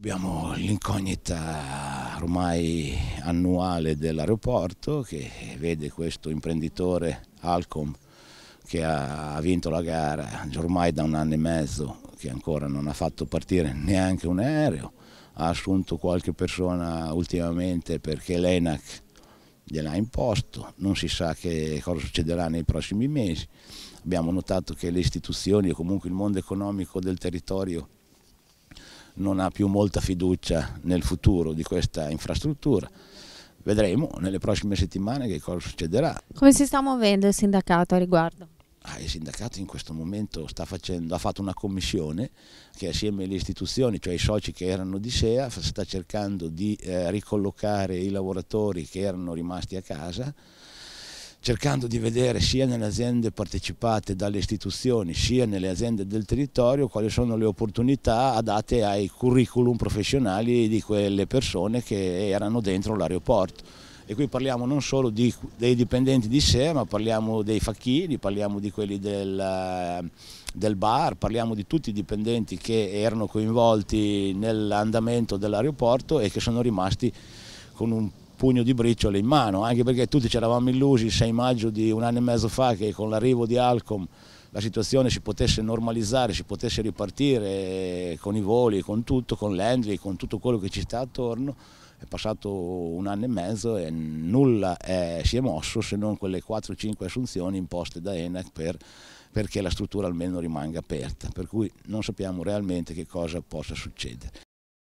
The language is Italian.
Abbiamo l'incognita ormai annuale dell'aeroporto che vede questo imprenditore Alcom che ha vinto la gara ormai da un anno e mezzo, che ancora non ha fatto partire neanche un aereo, ha assunto qualche persona ultimamente perché l'ENAC gliel'ha imposto, non si sa che cosa succederà nei prossimi mesi. Abbiamo notato che le istituzioni o comunque il mondo economico del territorio non ha più molta fiducia nel futuro di questa infrastruttura. Vedremo nelle prossime settimane che cosa succederà. Come si sta muovendo il sindacato a riguardo? Ah, il sindacato in questo momento facendo, ha fatto una commissione che assieme alle istituzioni, cioè i soci che erano di SEA, sta cercando di eh, ricollocare i lavoratori che erano rimasti a casa cercando di vedere sia nelle aziende partecipate dalle istituzioni sia nelle aziende del territorio quali sono le opportunità adatte ai curriculum professionali di quelle persone che erano dentro l'aeroporto e qui parliamo non solo di, dei dipendenti di sé, ma parliamo dei facchini, parliamo di quelli del, del, bar, parliamo di tutti i dipendenti che erano coinvolti nell'andamento dell'aeroporto e che sono rimasti con un pugno di briciole in mano, anche perché tutti ci eravamo illusi il 6 maggio di un anno e mezzo fa che con l'arrivo di Alcom la situazione si potesse normalizzare, si potesse ripartire eh, con i voli, con tutto, con l'Endry, con tutto quello che ci sta attorno. È passato un anno e mezzo e nulla è, si è mosso se non quelle 4-5 assunzioni imposte da ENAC per, perché la struttura almeno rimanga aperta, per cui non sappiamo realmente che cosa possa succedere.